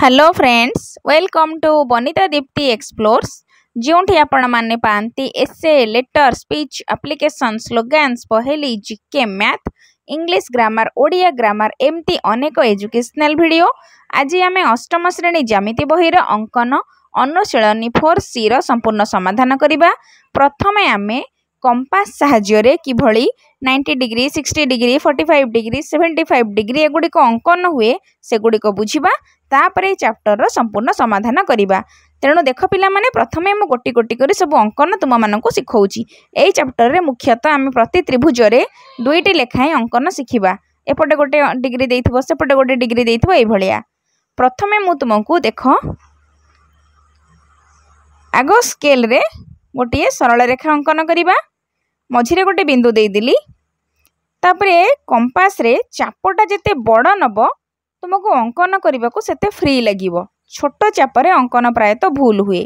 hello friends welcome to Banita Deepti explores ଯେଉଁଠି ଆପଣମାନେ ପାଆନ୍ତି essay letter speech application slogans ପହେଲି G K math English grammar Odia grammar ଏମିତି ଅନେକ ଏଜୁକେସନାଲ୍ ଭିଡ଼ିଓ ଆଜି ଆମେ ଅଷ୍ଟମ ଶ୍ରେଣୀ ଜ୍ୟାମିତି ବହିର ଅଙ୍କନ ଅନୁଶୀଳନୀ ଫୋର୍ ସିର ସମ୍ପୂର୍ଣ୍ଣ ସମାଧାନ କରିବା ପ୍ରଥମେ ଆମେ କମ୍ପାସ୍ ସାହାଯ୍ୟରେ କିଭଳି ninety degree sixty degree forty five degree seventy five degree ଏଗୁଡ଼ିକ ଅଙ୍କନ ହୁଏ ସେଗୁଡ଼ିକ ବୁଝିବା ତାପରେ ଏହି ଚାପ୍ଟରର ସମ୍ପୂର୍ଣ୍ଣ ସମାଧାନ କରିବା ତେଣୁ ଦେଖ ପିଲାମାନେ ପ୍ରଥମେ ମୁଁ ଗୋଟି ଗୋଟି କରି ସବୁ ଅଙ୍କନ ତୁମମାନଙ୍କୁ ଶିଖାଉଛି ଏହି ଚାପ୍ଟରରେ ମୁଖ୍ୟତଃ ଆମେ ପ୍ରତି ତ୍ରିଭୁଜରେ ଦୁଇଟି ଲେଖାଏଁ ଅଙ୍କନ ଶିଖିବା ଏପଟେ ଗୋଟେ ଡିଗ୍ରୀ ଦେଇଥିବ ସେପଟେ ଗୋଟେ ଡିଗ୍ରୀ ଦେଇଥିବ ଏଇଭଳିଆ ପ୍ରଥମେ ମୁଁ ତୁମକୁ ଦେଖ ଆଗ ସ୍କେଲରେ ଗୋଟିଏ ସରଳ ରେଖା ଅଙ୍କନ କରିବା ମଝିରେ ଗୋଟେ ବିନ୍ଦୁ ଦେଇଦେଲି ତାପରେ କମ୍ପାସରେ ଚାପଟା ଯେତେ ବଡ଼ ନେବ ତୁମକୁ ଅଙ୍କନ କରିବାକୁ ସେତେ ଫ୍ରି ଲାଗିବ ଛୋଟ ଚାପରେ ଅଙ୍କନ ପ୍ରାୟତଃ ଭୁଲ ହୁଏ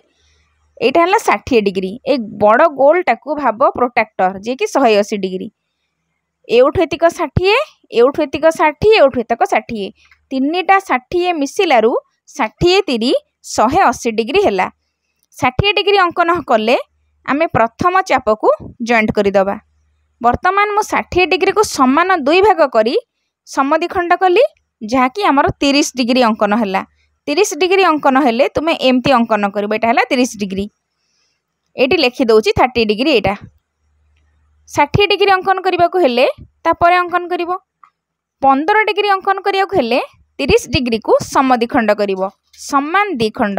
ଏଇଟା ହେଲା ଷାଠିଏ ଡିଗ୍ରୀ ଏଇ ବଡ଼ ଗୋଲ୍ଟାକୁ ଭାବ ପ୍ରୋଟାକ୍ଟର ଯିଏକି ଶହେ ଅଶୀ ଡିଗ୍ରୀ ଏଉଠୁ ଏତିକ ଷାଠିଏ ଏଉଠୁ ଏତିକ ଷାଠିଏ ଏଉଠୁ ଏତକ ଷାଠିଏ ତିନିଟା ଷାଠିଏ ମିଶିଲାରୁ ଷାଠିଏ ତିରି ଶହେ ଅଶୀ ଡିଗ୍ରୀ ହେଲା ଷାଠିଏ ଡିଗ୍ରୀ ଅଙ୍କନ କଲେ ଆମେ ପ୍ରଥମ ଚାପକୁ ଜଏଣ୍ଟ କରିଦେବା ବର୍ତ୍ତମାନ ମୁଁ ଷାଠିଏ ଡିଗ୍ରୀକୁ ସମାନ ଦୁଇ ଭାଗ କରି ସମଧି ଖଣ୍ଡ କଲି ଯାହାକି ଆମର ତିରିଶ ଡିଗ୍ରୀ ଅଙ୍କନ ହେଲା ତିରିଶ ଡିଗ୍ରୀ ଅଙ୍କନ ହେଲେ ତୁମେ ଏମିତି ଅଙ୍କନ କରିବ ଏଇଟା ହେଲା ତିରିଶ ଡିଗ୍ରୀ ଏଇଠି ଲେଖିଦେଉଛି ଥାର୍ଟି ଡିଗ୍ରୀ ଏଇଟା ଷାଠିଏ ଡିଗ୍ରୀ ଅଙ୍କନ କରିବାକୁ ହେଲେ ତାପରେ ଅଙ୍କନ କରିବ ପନ୍ଦର ଡିଗ୍ରୀ ଅଙ୍କନ କରିବାକୁ ହେଲେ ତିରିଶ ଡିଗ୍ରୀକୁ ସମଦ୍ୱିଖଣ୍ଡ କରିବ ସମାନ ଦ୍ୱିଖଣ୍ଡ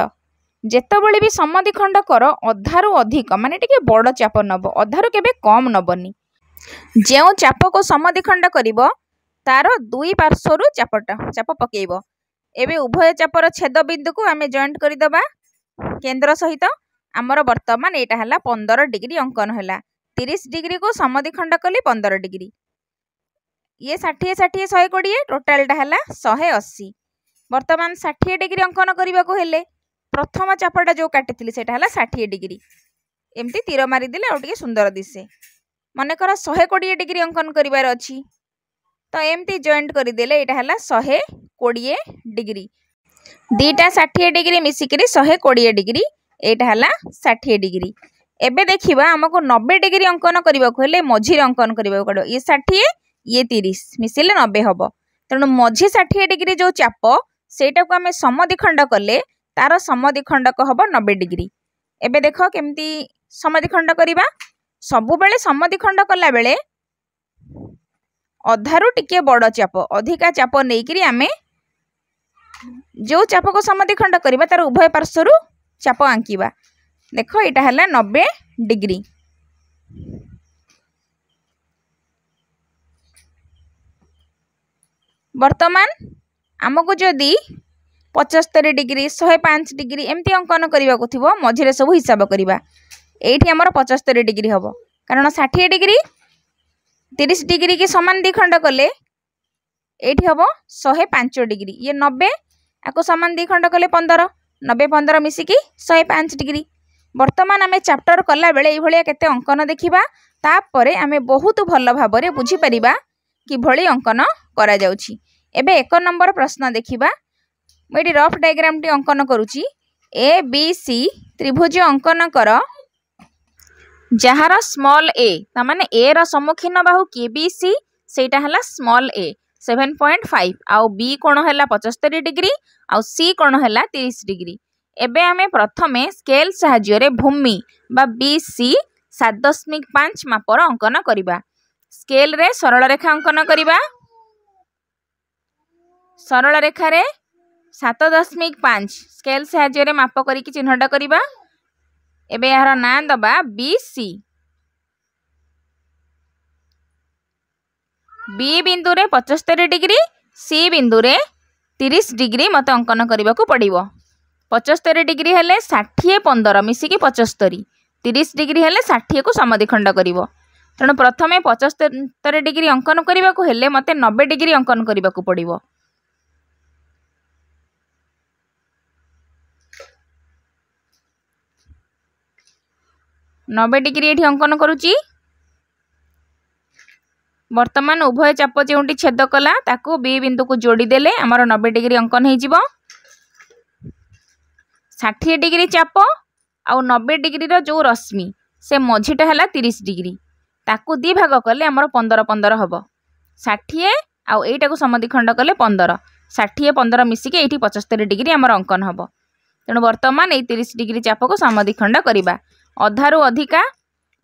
ଯେତେବେଳେ ବି ସମଦ୍ୱିଖଣ୍ଡ କର ଅଧାରୁ ଅଧିକ ମାନେ ଟିକେ ବଡ଼ ଚାପ ନେବ ଅଧାରୁ କେବେ କମ୍ ନେବନି ଯେଉଁ ଚାପକୁ ସମଦ୍ୱିଖଣ୍ଡ କରିବ ତାର ଦୁଇ ପାର୍ଶ୍ୱରୁ ଚାପଟା ଚାପ ପକାଇବ ଏବେ ଉଭୟ ଚାପର ଛେଦ ବିନ୍ଦୁକୁ ଆମେ ଜଏଣ୍ଟ କରିଦେବା କେନ୍ଦ୍ର ସହିତ ଆମର ବର୍ତ୍ତମାନ ଏଇଟା ହେଲା ପନ୍ଦର ଡିଗ୍ରୀ ଅଙ୍କନ ହେଲା ତିରିଶ ଡିଗ୍ରୀକୁ ସମଦିଖଣ୍ଡ କଲି ପନ୍ଦର ଡିଗ୍ରୀ ଇଏ ଷାଠିଏ ଷାଠିଏ ଶହେ କୋଡ଼ିଏ ଟୋଟାଲଟା ହେଲା ଶହେ ଅଶୀ ବର୍ତ୍ତମାନ ଷାଠିଏ ଡିଗ୍ରୀ ଅଙ୍କନ କରିବାକୁ ହେଲେ ପ୍ରଥମ ଚାପଟା ଯେଉଁ କାଟିଥିଲି ସେଇଟା ହେଲା ଷାଠିଏ ଡିଗ୍ରୀ ଏମିତି ତୀର ମାରିଦେଲେ ଆଉ ଟିକେ ସୁନ୍ଦର ଦିଶେ ମନେକର ଶହେ କୋଡ଼ିଏ ଡିଗ୍ରୀ ଅଙ୍କନ କରିବାର ଅଛି ତ ଏମିତି ଜଏଣ୍ଟ କରିଦେଲେ ଏଇଟା ହେଲା ଶହେ କୋଡ଼ିଏ ଡିଗ୍ରୀ ଦୁଇଟା ଷାଠିଏ ଡିଗ୍ରୀ ମିଶିକିରି ଶହେ କୋଡ଼ିଏ ଡିଗ୍ରୀ ଏଇଟା ହେଲା ଷାଠିଏ ଡିଗ୍ରୀ ଏବେ ଦେଖିବା ଆମକୁ ନବେ ଡିଗ୍ରୀ ଅଙ୍କନ କରିବାକୁ ହେଲେ ମଝିରେ ଅଙ୍କନ କରିବାକୁ ପଡ଼ିବ ଇଏ ଷାଠିଏ ଇଏ ତିରିଶ ମିଶିଲେ ନବେ ହେବ ତେଣୁ ମଝି ଷାଠିଏ ଡିଗ୍ରୀ ଯେଉଁ ଚାପ ସେଇଟାକୁ ଆମେ ସମଧିଖଣ୍ଡ କଲେ ତାର ସମଧିଖଣ୍ଡକ ହେବ ନବେ ଡିଗ୍ରୀ ଏବେ ଦେଖ କେମିତି ସମଧିଖଣ୍ଡ କରିବା ସବୁବେଳେ ସମଧିଖଣ୍ଡ କଲାବେଳେ ଅଧାରୁ ଟିକିଏ ବଡ଼ ଚାପ ଅଧିକା ଚାପ ନେଇକରି ଆମେ ଯେଉଁ ଚାପକୁ ସମଧିଖଣ୍ଡ କରିବା ତା'ର ଉଭୟ ପାର୍ଶ୍ୱରୁ ଚାପ ଆଙ୍କିବା ଦେଖ ଏଇଟା ହେଲା ନବେ ଡିଗ୍ରୀ ବର୍ତ୍ତମାନ ଆମକୁ ଯଦି ପଞ୍ଚସ୍ତରୀ ଡିଗ୍ରୀ ଶହେ ପାଞ୍ଚ ଡିଗ୍ରୀ ଏମିତି ଅଙ୍କନ କରିବାକୁ ଥିବ ମଝିରେ ସବୁ ହିସାବ କରିବା ଏଇଠି ଆମର ପଞ୍ଚସ୍ତରୀ ଡିଗ୍ରୀ ହେବ କାରଣ ଷାଠିଏ ଡିଗ୍ରୀ তিরিশ ডিগ্রি কি সমান দুই খণ্ড কলে এইটি হব শহে পাঁচ ডিগ্রি ইয়ে নবে আকু সমান দুই খণ্ড কলে পনের নবে পনের মিশিকি শহে পাঁচ ডিগ্রি বর্তমান আমি চ্যাপ্টর কলাবেলে এইভাবে কেতে অঙ্কন দেখা তাপরে আমি বহুত ভাল ভাবে বুঝিপারা কিভাবে অঙ্কন করা যাচ্ছি এবে এক নম্বর প্রশ্ন দেখা ମୁଁ ଏଠି ରଫ୍ ଡାଇଗ୍ରାମଟି ଅଙ୍କନ କରୁଛି ଏ ବି ସି ତ୍ରିଭୁଜ ଅଙ୍କନ କର ଯାହାର ସ୍ମଲ୍ ଏ ତା ମାନେ ଏର ସମ୍ମୁଖୀନ ବାହୁ କିଏ ବି ସି ସେଇଟା ହେଲା small A seven point five ଆଉ ବି କୋଣ ହେଲା ପଞ୍ଚସ୍ତରୀ ଡିଗ୍ରୀ ଆଉ ସି କୋଣ ହେଲା ତିରିଶ ଡିଗ୍ରୀ ଏବେ ଆମେ ପ୍ରଥମେ ସ୍କେଲ୍ ସାହାଯ୍ୟରେ ଭୂମି ବା ବି ସି ସାତ ଦଶମିକ ପାଞ୍ଚ ମାପର ଅଙ୍କନ କରିବା ସ୍କେଲ୍ରେ ସରଳରେଖା ଅଙ୍କନ କରିବା ସରଳରେଖାରେ ସାତ ଦଶମିକ ପାଞ୍ଚ ସ୍କେଲ୍ ସାହାଯ୍ୟରେ ମାପ କରିକି ଚିହ୍ନଟ କରିବା ଏବେ ଏହାର ନାଁ ଦେବା ବି ସି ବି ବିନ୍ଦୁରେ ପଚସ୍ତରୀ ଡିଗ୍ରୀ ସି ବିନ୍ଦୁରେ ତିରିଶ ଡିଗ୍ରୀ ମୋତେ ଅଙ୍କନ କରିବାକୁ ପଡ଼ିବ ପଚସ୍ତରୀ ଡିଗ୍ରୀ ହେଲେ ଷାଠିଏ ପନ୍ଦର ମିଶିକି ପଚସ୍ତରୀ ତିରିଶ ଡିଗ୍ରୀ ହେଲେ ଷାଠିଏକୁ ସମଧିଖଣ୍ଡ କରିବ ତେଣୁ ପ୍ରଥମେ ପଚସ୍ତରୀ ଡିଗ୍ରୀ ଅଙ୍କନ କରିବାକୁ ହେଲେ ମୋତେ ନବେ ଡିଗ୍ରୀ ଅଙ୍କନ କରିବାକୁ ପଡ଼ିବ 90 ଡିଗ୍ରୀ ଏଠି ଅଙ୍କନ କରୁଛି ବର୍ତ୍ତମାନ ଉଭୟ ଚାପ ଯେଉଁଠି ଛେଦ କଲା ତାକୁ ବି ବିନ୍ଦୁକୁ ଯୋଡ଼ିଦେଲେ ଆମର ନବେ ଡିଗ୍ରୀ ଅଙ୍କନ ହୋଇଯିବ ଷାଠିଏ ଡିଗ୍ରୀ ଚାପ ଆଉ ନବେ ଡିଗ୍ରୀର ଯେଉଁ ରଶ୍ମି ସେ ମଝିଟା ହେଲା ତିରିଶ ଡିଗ୍ରୀ ତାକୁ ଦୁଇ ଭାଗ କଲେ ଆମର ପନ୍ଦର ପନ୍ଦର ହେବ ଷାଠିଏ ଆଉ ଏଇଟାକୁ ସମଧି ଖଣ୍ଡ କଲେ ପନ୍ଦର ଷାଠିଏ ପନ୍ଦର ମିଶିକି ଏଇଠି ପଞ୍ଚସ୍ତରୀ ଡିଗ୍ରୀ ଆମର ଅଙ୍କନ ହେବ ତେଣୁ ବର୍ତ୍ତମାନ ଏଇ ତିରିଶ ଡିଗ୍ରୀ ଚାପକୁ ସମଧି ଖଣ୍ଡ କରିବା ଅଧାରୁ ଅଧିକା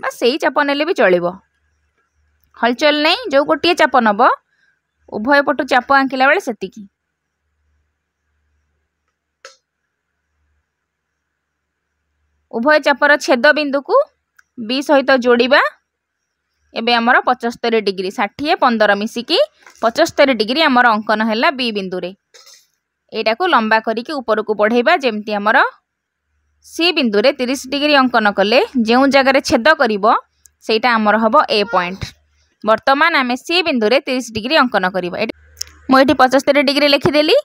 ବା ସେଇ ଚାପ ନେଲେ ବି ଚଳିବ ହଲଚଲ ନାହିଁ ଯେଉଁ ଗୋଟିଏ ଚାପ ନେବ ଉଭୟ ପଟୁ ଚାପ ଆଙ୍କିଲା ବେଳେ ସେତିକି ଉଭୟ ଚାପର ଛେଦ ବିନ୍ଦୁକୁ ବି ସହିତ ଯୋଡ଼ିବା ଏବେ ଆମର ପଚସ୍ତରୀ ଡିଗ୍ରୀ ଷାଠିଏ ପନ୍ଦର ମିଶିକି ପଞ୍ଚସ୍ତରୀ ଡିଗ୍ରୀ ଆମର ଅଙ୍କନ ହେଲା ବି ବିନ୍ଦୁରେ ଏଇଟାକୁ ଲମ୍ବା କରିକି ଉପରକୁ ବଢ଼େଇବା ଯେମିତି ଆମର সি বিন্দুরে তিরিশ ডিগ্রি অঙ্কন কলে যে জায়গায় ছেদ করব সেইটা আমার হব এ পয়েন্ট বর্তমান আমি সি বিন্দুরে তিরিশ ডিগ্রি অঙ্কন করা এটি মু এটি পঁচস্তরি ডিগ্রি লিখিদেলি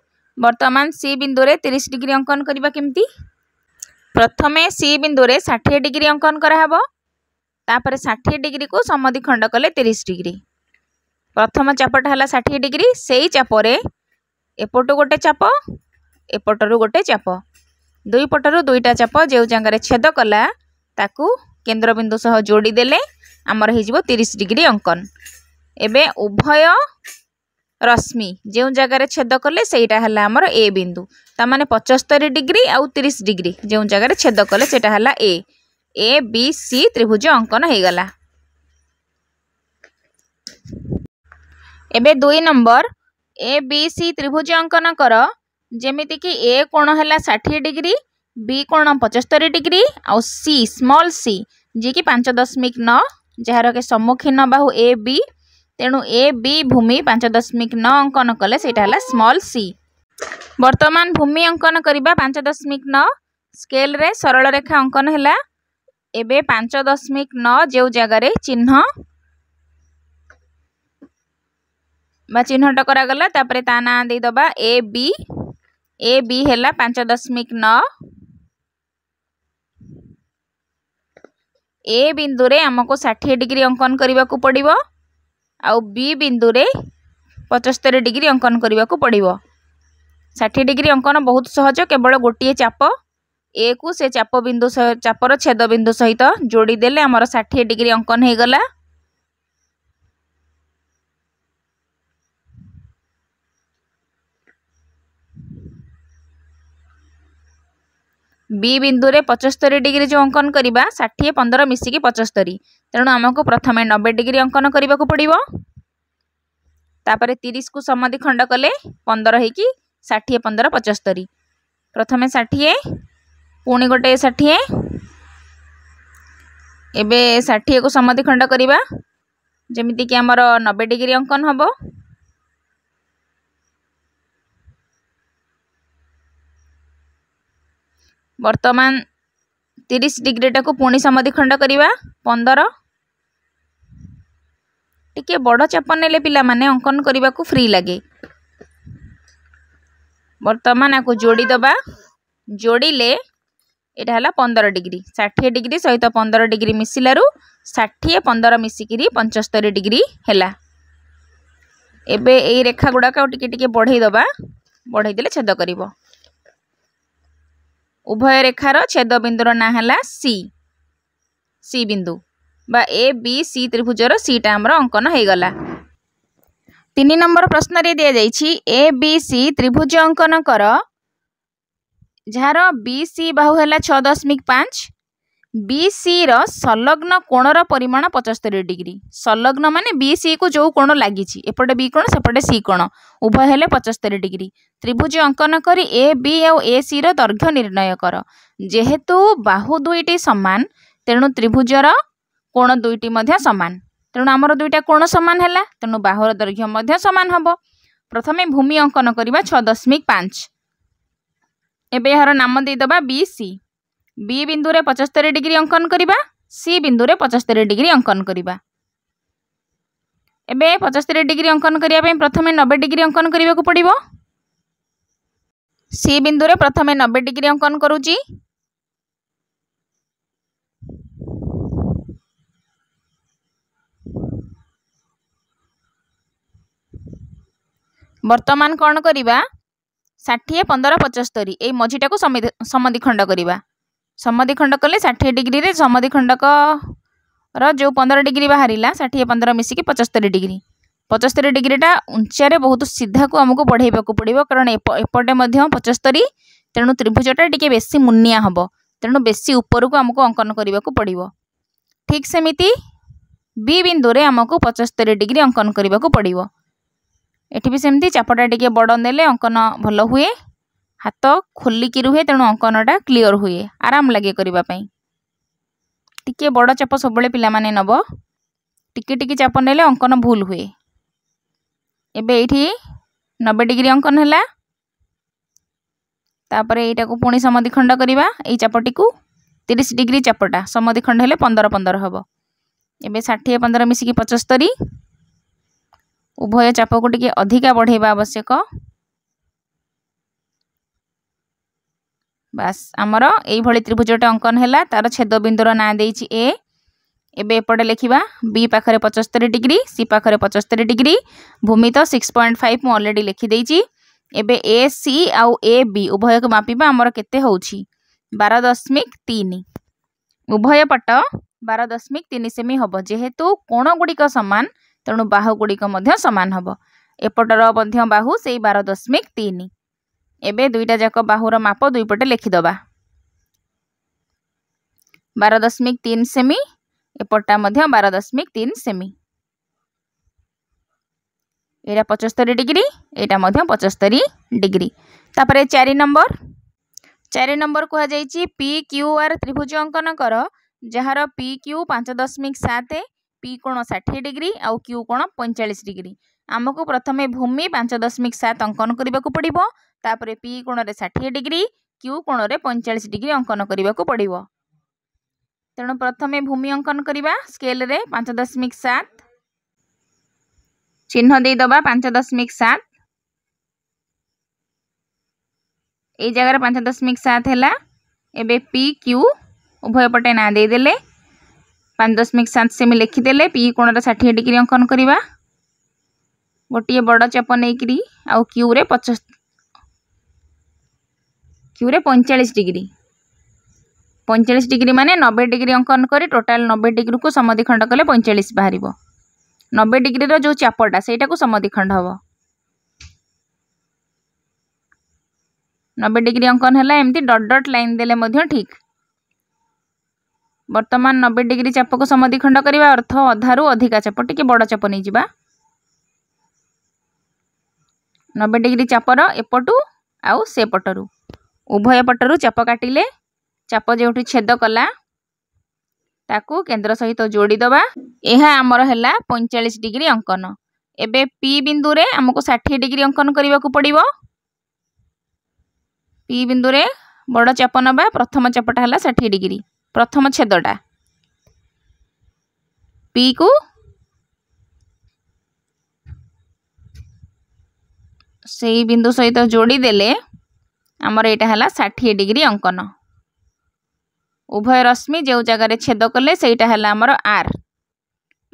বর্তমান সি বিন্দুরে তিরিশ ডিগ্রি অঙ্কন করা কমিটি প্রথমে সি বিন্দুরে ষাঠিয়ে ডিগ্রি অঙ্কন করা হব তাপরে ষাঠিয়ে ডিগ্রি কু সমদ্বিখণ্ড কলে তিরিশ ডিগ্রি প্রথম চাপটা হল ষাঠিয়ে ডিগ্রি সেই চাপরে এপটু গোটে চাপ এপটরু গোটে চাপ ଦୁଇ ପଟରୁ ଦୁଇଟା ଚାପ ଯେଉଁ ଜାଗାରେ ଛେଦ କଲା ତାକୁ କେନ୍ଦ୍ରବିନ୍ଦୁ ସହ ଯୋଡ଼ି ଦେଲେ ଆମର ହେଇଯିବ ତିରିଶ ଡିଗ୍ରୀ ଅଙ୍କନ ଏବେ ଉଭୟ ରଶ୍ମି ଯେଉଁ ଜାଗାରେ ଛେଦ କଲେ ସେଇଟା ହେଲା ଆମର ଏ ବିନ୍ଦୁ ତା ମାନେ ପଞ୍ଚସ୍ତରୀ ଡିଗ୍ରୀ ଆଉ ତିରିଶ ଡିଗ୍ରୀ ଯେଉଁ ଜାଗାରେ ଛେଦ କଲେ ସେଇଟା ହେଲା ଏ ଏ ବି ସି ତ୍ରିଭୁଜ ଅଙ୍କନ ହେଇଗଲା ଏବେ ଦୁଇ ନମ୍ବର ଏ ବି ସି ତ୍ରିଭୁଜ ଅଙ୍କନ କର ଯେମିତିକି ଏ କୋଣ ହେଲା ଷାଠିଏ ଡିଗ୍ରୀ ବି କୋଣ ପଞ୍ଚସ୍ତରୀ ଡିଗ୍ରୀ ଆଉ ସି ସ୍ମଲ୍ ସି ଯିଏକି ପାଞ୍ଚ ଦଶମିକ ନଅ ଯାହାର କି ସମ୍ମୁଖୀନ ବାହୁ ଏ ବି ତେଣୁ ଏ ବି ଭୂମି ପାଞ୍ଚ ଦଶମିକ ନଅ ଅଙ୍କନ କଲେ ସେଇଟା ହେଲା ସ୍ମଲ୍ ସି ବର୍ତ୍ତମାନ ଭୂମି ଅଙ୍କନ କରିବା ପାଞ୍ଚ ଦଶମିକ ନଅ ସ୍କେଲ୍ରେ ସରଳ ରେଖା ଅଙ୍କନ ହେଲା ଏବେ ପାଞ୍ଚ ଦଶମିକ ନଅ ଯେଉଁ ଜାଗାରେ ଚିହ୍ନ বা চিহ্নট করা তাপরে তা না দিয়ে দেবা এ বি ए बी है पांच दशमिक नौ ए बिंदु आमको षाठी डिग्री अंकन करने को पड़ो आउ बी बिंदु डिग्री अंकन करने को पड़ो षाठी डिग्री अंकन बहुत सहज केवल गोटे चाप ए को से चाप बिंदु चापर छेद बिंदु सहित जोड़ीदे आमर षाठी डिग्री अंकन हो বি বিন্দুরে পঁচস্তরি ডিগ্রি যে অঙ্কন করা ষাঠিয়ে পনের মিশিকি পঁচস্তরি তেমন আমাকে প্রথমে নবে ডিগ্রি অঙ্কন করা পড়ব তাপরে তিরিশকু সমাধিখণ্ড কলে পনের হয়েকি ষাঠিয়ে পনের পঁচস্তরি প্রথমে ষাঠিয়ে পুনি গোটে ষাঠিয়ে এবে ষাঠিয়েকু সমাধিখণ্ড করা যেমিতিকি আমার নবে ডিগ্রি অঙ্কন হব ବର୍ତ୍ତମାନ ତିରିଶ ଡିଗ୍ରୀଟାକୁ ପୁଣି ସମଧିଖଣ୍ଡ କରିବା ପନ୍ଦର ଟିକିଏ ବଡ଼ ଚାପ ନେଲେ ପିଲାମାନେ ଅଙ୍କନ କରିବାକୁ ଫ୍ରି ଲାଗେ ବର୍ତ୍ତମାନ ଆକୁ ଯୋଡ଼ି ଦେବା ଯୋଡ଼ିଲେ ଏଇଟା ହେଲା ପନ୍ଦର ଡିଗ୍ରୀ ଷାଠିଏ ଡିଗ୍ରୀ ସହିତ ପନ୍ଦର ଡିଗ୍ରୀ ମିଶିଲାରୁ ଷାଠିଏ ପନ୍ଦର ମିଶିକିରି ପଞ୍ଚସ୍ତରୀ ଡିଗ୍ରୀ ହେଲା ଏବେ ଏଇ ରେଖା ଗୁଡ଼ାକ ଟିକେ ଟିକେ ବଢ଼େଇ ଦେବା ବଢ଼େଇ ଦେଲେ ଛେଦ କରିବ ଉଭୟ ରେଖାର ଛେଦବିନ୍ଦୁର ନାଁ ହେଲା ସି ସି ବିନ୍ଦୁ বা এ বি সি ত্রিভুজর সিটা আমার অঙ্কন হয়ে গলা তিন নম্বর প্রশ্নরে দিয়ে যাইছি এ বি সি ত্রিভুজ অঙ্কন কর যার বি সি বাহু হল ছ দশমিক পাঁচ ବିସିର ସଂଲଗ୍ନ କୋଣର ପରିମାଣ ପଚସ୍ତରୀ ଡିଗ୍ରୀ ସଂଲଗ୍ନ ମାନେ ବି ସିକୁ ଯେଉଁ କୋଣ ଲାଗିଛି ଏପଟେ ବି କୋଣ ସେପଟେ ସି କୋଣ ଉଭୟ ହେଲେ ପଚସ୍ତରୀ ଡିଗ୍ରୀ ତ୍ରିଭୁଜ ଅଙ୍କନ କରି ଏ ବି ଆଉ ଏ ସିର ଦୈର୍ଘ୍ୟ ନିର୍ଣ୍ଣୟ କର ଯେହେତୁ ବାହୁ ଦୁଇଟି ସମାନ ତେଣୁ ତ୍ରିଭୁଜର କୋଣ ଦୁଇଟି ମଧ୍ୟ ସମାନ ତେଣୁ ଆମର ଦୁଇଟା କୋଣ ସମାନ ହେଲା ତେଣୁ ବାହୁର ଦୈର୍ଘ୍ୟ ମଧ୍ୟ ସମାନ ହେବ ପ୍ରଥମେ ଭୂମି ଅଙ୍କନ କରିବା ଛଅ ଦଶମିକ ପାଞ୍ଚ ଏବେ ଏହାର ନାମ ଦେଇଦେବା ବି ସି বি বিন্দুরে পঁচাস্তরি ডিগ্রি অঙ্কন করা সি বিন্দুরে পঁচাস্তরি ডিগ্রি অঙ্কন করা এবে পঁচাস্তরি ডিগ্রি অঙ্কন করা প্রথমে নবে ডিগ্রি অঙ্কন করা পড়ব সি বিন্দুরে প্রথমে নবে ডিগ্রি অঙ্কন করুছি বর্তমান କ'ଣ କରିବା ଷାଠିଏ ପନ୍ଦର ପଞ୍ଚସ୍ତରୀ ଏଇ ମଝିଟାକୁ ସମଦିଖଣ୍ଡ କରିବା ସମଧିଖଣ୍ଡ କଲେ ଷାଠିଏ ଡିଗ୍ରୀରେ ସମଧିଖଣ୍ଡକର ଯେଉଁ ପନ୍ଦର ଡିଗ୍ରୀ ବାହାରିଲା ଷାଠିଏ ପନ୍ଦର ମିଶିକି ପଚସ୍ତରୀ ଡିଗ୍ରୀ ପଚସ୍ତରୀ ଡିଗ୍ରୀଟା ଉଞ୍ଚାରେ ବହୁତ ସିଧାକୁ ଆମକୁ ବଢ଼େଇବାକୁ ପଡ଼ିବ କାରଣ ଏପଟେ ମଧ୍ୟ ପଚସ୍ତରୀ ତେଣୁ ତ୍ରିଭୁଜଟା ଟିକିଏ ବେଶୀ ମୁନିଆ ହେବ ତେଣୁ ବେଶୀ ଉପରକୁ ଆମକୁ ଅଙ୍କନ କରିବାକୁ ପଡ଼ିବ ଠିକ୍ ସେମିତି ବି ବିନ୍ଦୁରେ ଆମକୁ ପଚସ୍ତରୀ ଡିଗ୍ରୀ ଅଙ୍କନ କରିବାକୁ ପଡ଼ିବ ଏଠି ବି ସେମିତି ଚାପଟା ଟିକିଏ ବଡ଼ ନେଲେ ଅଙ୍କନ ଭଲ ହୁଏ ହାତ ଖୋଲିକି ରୁହେ ତେଣୁ ଅଙ୍କନଟା କ୍ଲିଅର ହୁଏ ଆରାମ ଲାଗେ କରିବା ପାଇଁ ଟିକିଏ ବଡ଼ ଚାପ ସବୁବେଳେ ପିଲାମାନେ ନେବ ଟିକିଏ ଟିକେ ଚାପ ନେଲେ ଅଙ୍କନ ଭୁଲ ହୁଏ ଏବେ ଏଇଠି ନବେ ଡିଗ୍ରୀ ଅଙ୍କନ ହେଲା ତାପରେ ଏଇଟାକୁ ପୁଣି ସମଧି ଖଣ୍ଡ କରିବା ଏଇ ଚାପଟିକୁ ତିରିଶ ଡିଗ୍ରୀ ଚାପଟା ସମଧି ଖଣ୍ଡ ହେଲେ ପନ୍ଦର ପନ୍ଦର ହେବ ଏବେ ଷାଠିଏ ପନ୍ଦର ମିଶିକି ପଚସ୍ତରୀ ଉଭୟ ଚାପକୁ ଟିକେ ଅଧିକା ବଢ଼େଇବା ଆବଶ୍ୟକ ବାସ୍ ଆମର ଏଇଭଳି ତ୍ରିଭୁଜଟେ ଅଙ୍କନ ହେଲା ତା'ର ଛେଦବିନ୍ଦୁର ନାଁ ଦେଇଛି ଏ ଏବେ ଏପଟେ ଲେଖିବା ବି ପାଖରେ ପଞ୍ଚସ୍ତରୀ ଡିଗ୍ରୀ ସି ପାଖରେ ପଞ୍ଚସ୍ତରୀ ଡିଗ୍ରୀ ଭୂମି ତ ସିକ୍ସ ପଏଣ୍ଟ ଫାଇଭ୍ ମୁଁ ଅଲରେଡ଼ି ଲେଖିଦେଇଛି ଏବେ ଏ ସି ଆଉ ଏ ବି ଉଭୟକୁ ମାପିବା ଆମର କେତେ ହେଉଛି ବାର ଦଶମିକ ତିନି ଉଭୟ ପଟ ବାର ଦଶମିକ ତିନି ସେମି ହେବ ଯେହେତୁ କୋଣଗୁଡ଼ିକ ସମାନ ତେଣୁ ବାହୁଗୁଡ଼ିକ ମଧ୍ୟ ସମାନ ହେବ ଏପଟର ମଧ୍ୟ ବାହୁ ସେଇ ବାର ଦଶମିକ ତିନି ଏବେ ଦୁଇଟା ଯାକ ବାହୁର ମାପ ଦୁଇପଟେ ଲେଖିଦେବା ବାର ଦଶମିକ ତିନି ସେମି ଏପଟଟା ମଧ୍ୟ ବାର ଦଶମିକ ତିନି ସେମି ଏଇଟା ପଞ୍ଚସ୍ତରୀ ଡିଗ୍ରୀ ଏଇଟା ମଧ୍ୟ ପଞ୍ଚସ୍ତରୀ ଡିଗ୍ରୀ ତାପରେ ଚାରି ନମ୍ବର ଚାରି ନମ୍ବର କୁହାଯାଇଛି ପି କ୍ୟୁ ଆର୍ ତ୍ରିଭୁଜ ଅଙ୍କନ କର ଯାହାର ପି କ୍ୟୁ ପାଞ୍ଚ ଦଶମିକ ସାତ ପି କୋଣ ଷାଠିଏ ଡିଗ୍ରୀ ଆଉ କ୍ୟୁ କୋଣ ପଇଁଚାଳିଶ ଡିଗ୍ରୀ ଆମକୁ ପ୍ରଥମେ ଭୂମି ପାଞ୍ଚ ଦଶମିକ ସାତ ଅଙ୍କନ କରିବାକୁ ପଡ଼ିବ तापर पी कोण से षाठी डिग्री क्यू कोण से पैंचाश डिग्री अंकन करने को पड़ो तेणु प्रथम भूमि अंकन करवा स्केल पांच दशमिक सात चिन्ह देद पांच दशमिक सात ये जगार पांच दशमिक सात है ए पी क्यू उभयपटे ना देदेले पांच दशमिक सात सेमी लिखिदे पी कोण से षाठी डिग्री अंकन करवा गोटे बड़ चप नहीं क्यू रे पचस्त क्यूरे पैंचाश डिग्री पैंचाश डिग्री मैंने नबे डिग्री अंकन कर टोटाल नबे डिग्री को समधिखंड कले पैंचाश बाहर नबे डिग्री रो चापटा से समधि खंड हम नबे डिग्री अंकन है डट डट लाइन दे ठीक बर्तमान नबे डिग्री चाप को समधिखंड करवा अर्थ अधारू अधिका चाप टी बड़ चाप नहीं जा नबे डिग्री चापर एपटू आपटर ଉଭୟ ପଟରୁ ଚାପ କାଟିଲେ ଚାପ ଯେଉଁଠି ଛେଦ କଲା ତାକୁ କେନ୍ଦ୍ର ସହିତ ଯୋଡ଼ିଦେବା ଏହା ଆମର ହେଲା ପଇଁଚାଳିଶ ଡିଗ୍ରୀ ଅଙ୍କନ ଏବେ ପି ବିନ୍ଦୁରେ ଆମକୁ ଷାଠିଏ ଡିଗ୍ରୀ ଅଙ୍କନ କରିବାକୁ ପଡ଼ିବ ପି ବିନ୍ଦୁରେ ବଡ଼ ଚାପ ନେବା ପ୍ରଥମ ଚାପଟା ହେଲା ଷାଠିଏ ଡିଗ୍ରୀ ପ୍ରଥମ ଛେଦଟା ପିକୁ ସେଇ ବିନ୍ଦୁ ସହିତ ଯୋଡ଼ିଦେଲେ ଆମର ଏଇଟା ହେଲା ଷାଠିଏ ଡିଗ୍ରୀ ଅଙ୍କନ ଉଭୟ ରଶ୍ମି ଯେଉଁ ଜାଗାରେ ଛେଦ କଲେ ସେଇଟା ହେଲା ଆମର ଆର୍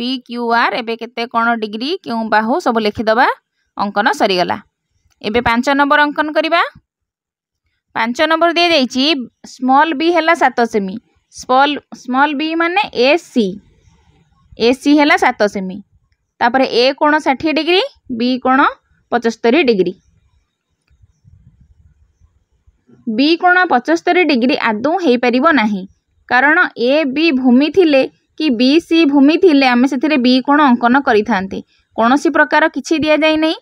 ପି କ୍ୟୁ ଆର୍ ଏବେ କେତେ କ'ଣ ଡିଗ୍ରୀ କେଉଁ ବାହୁ ସବୁ ଲେଖିଦେବା ଅଙ୍କନ ସରିଗଲା ଏବେ ପାଞ୍ଚ ନମ୍ବର ଅଙ୍କନ କରିବା ପାଞ୍ଚ ନମ୍ବର ଦିଆଯାଇଛି ସ୍ମଲ୍ ବି ହେଲା ସାତ ସେମି ସ୍ମଲ୍ ସ୍ମଲ୍ ବି ମାନେ ଏ ସି ଏ ସି ହେଲା ସାତ ସେମି ତାପରେ ଏ କୋଣ ଷାଠିଏ ଡିଗ୍ରୀ ବି କୋଣ ପଞ୍ଚସ୍ତରୀ ଡିଗ୍ରୀ ବି କୋଣ ପଞ୍ଚସ୍ତରୀ ଡିଗ୍ରୀ ଆଦୌ ହୋଇପାରିବ ନାହିଁ କାରଣ ଏ ବି ଭୂମି ଥିଲେ କି ବି ସି ଭୂମି ଥିଲେ ଆମେ ସେଥିରେ ବି କୋଣ ଅଙ୍କନ କରିଥାନ୍ତେ କୌଣସି ପ୍ରକାର କିଛି ଦିଆଯାଇ ନାହିଁ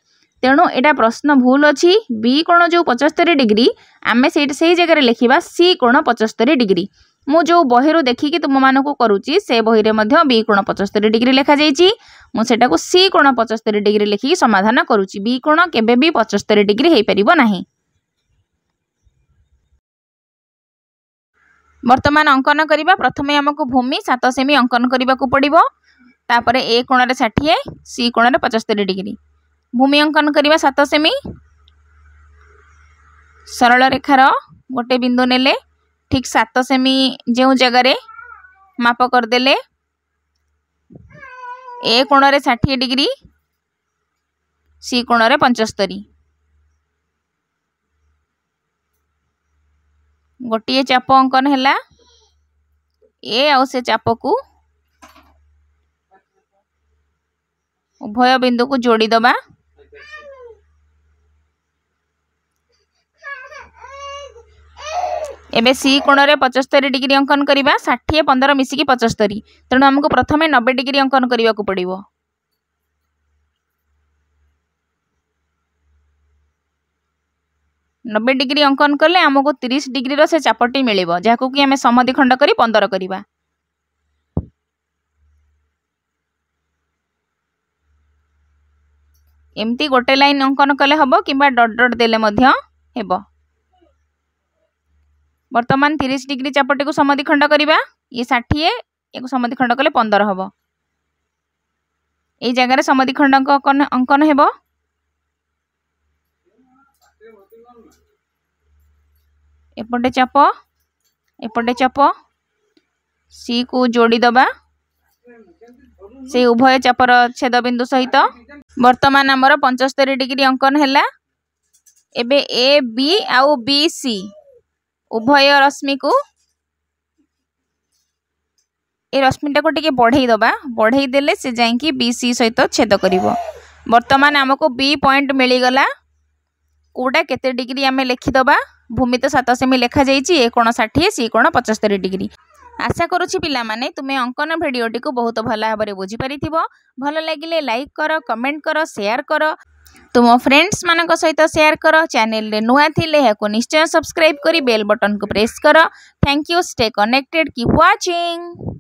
ତେଣୁ ଏଇଟା ପ୍ରଶ୍ନ ଭୁଲ ଅଛି ବି କୋଣ ଯେଉଁ ପଞ୍ଚସ୍ତରୀ ଡିଗ୍ରୀ ଆମେ ସେଇଟା ସେଇ ଜାଗାରେ ଲେଖିବା ସି କୋଣ ପଞ୍ଚସ୍ତରୀ ଡିଗ୍ରୀ ମୁଁ ଯେଉଁ ବହିରୁ ଦେଖିକି ତୁମମାନଙ୍କୁ କରୁଛି ସେ ବହିରେ ମଧ୍ୟ ବି କୋଣ ପଞ୍ଚସ୍ତରୀ ଡିଗ୍ରୀ ଲେଖାଯାଇଛି ମୁଁ ସେଟାକୁ ସି କୋଣ ପଞ୍ଚସ୍ତରୀ ଡିଗ୍ରୀ ଲେଖିକି ସମାଧାନ କରୁଛି ବି କୋଣ କେବେ ବି ପଞ୍ଚସ୍ତରୀ ଡିଗ୍ରୀ ହୋଇପାରିବ ନାହିଁ ବର୍ତ୍ତମାନ ଅଙ୍କନ କରିବା ପ୍ରଥମେ ଆମକୁ ଭୂମି ସାତ ସେମି ଅଙ୍କନ କରିବାକୁ ପଡ଼ିବ ତାପରେ ଏ କୋଣରେ ଷାଠିଏ ସି କୋଣରେ ପଞ୍ଚସ୍ତରୀ ଡିଗ୍ରୀ ଭୂମି ଅଙ୍କନ କରିବା ସାତ ସେମି ସରଳ ରେଖାର ଗୋଟେ ବିନ୍ଦୁ ନେଲେ ଠିକ୍ ସାତ ସେମି ଯେଉଁ ଜାଗାରେ ମାପ କରିଦେଲେ ଏ କୋଣରେ ଷାଠିଏ ଡିଗ୍ରୀ ସି କୋଣରେ ପଞ୍ଚସ୍ତରୀ ଗୋଟିଏ ଚାପ ଅଙ୍କନ ହେଲା ଏ ଆଉ ସେ ଚାପକୁ ଉଭୟ ବିନ୍ଦୁକୁ ଯୋଡ଼ିଦେବା ଏବେ ସି କୋଣରେ ପଞ୍ଚସ୍ତରୀ ଡିଗ୍ରୀ ଅଙ୍କନ କରିବା ଷାଠିଏ ପନ୍ଦର ମିଶିକି ପଞ୍ଚସ୍ତରୀ ତେଣୁ ଆମକୁ ପ୍ରଥମେ ନବେ ଡିଗ୍ରୀ ଅଙ୍କନ କରିବାକୁ ପଡ଼ିବ 90 ଡିଗ୍ରୀ ଅଙ୍କନ କଲେ ଆମକୁ 30 ଡିଗ୍ରୀର ସେ ଚାପଟି ମିଳିବ ଯାହାକୁ କି ଆମେ ସମଧି ଖଣ୍ଡ କରି ପନ୍ଦର କରିବା ଏମିତି ଗୋଟେ ଲାଇନ୍ ଅଙ୍କନ କଲେ ହେବ କିମ୍ବା ଡଟ୍ ଡଟ୍ ଦେଲେ ମଧ୍ୟ ହେବ ବର୍ତ୍ତମାନ ତିରିଶ ଡିଗ୍ରୀ ଚାପଟିକୁ ସମଧି ଖଣ୍ଡ କରିବା ଇଏ ଷାଠିଏ ୟାକୁ ସମଧି ଖଣ୍ଡ କଲେ ପନ୍ଦର ହେବ ଏଇ ଜାଗାରେ ସମଧି ଖଣ୍ଡ ଅଙ୍କନ ହେବ এপটে চাপ এপটে চাপ সি কু যোড়ি দেবা সেই উভয় চাপর ছেদবিন্দু সহিত বর্তমান আমার পঞ্চস্তরি ডিগ্রি অঙ্কন হেলা এবে এ বি আউ বি সি উভয় রশ্মিকু ଏ ରଶ୍ମିଟାକୁ ଟିକେ ବଢ଼େଇ ଦେବା ବଢ଼େଇ ଦେଲେ ସେ ଯାଇକି ବି ସି ସହିତ ଛେଦ କରିବ ବର୍ତ୍ତମାନ ଆମକୁ ବି ପଏଣ୍ଟ ମିଳିଗଲା କେଉଁଟା କେତେ ଡିଗ୍ରୀ ଆମେ ଲେଖିଦେବା भूमि तो सात सेमी लिखा जाए कोण षाठी सी कोण पचस्तरी डिग्री आशा करुच्छी पिलाने तुम्हें अंकन भिडटी को बहुत भल भाव बुझीपार भल लगे लाइक कर कमेंट कर सेयार कर तुम तो फ्रेंड्स मान सहित सेयार कर चेल नुआ थे निश्चय सब्सक्राइब कर बेल बटन को प्रेस कर thank you stay connected keep watching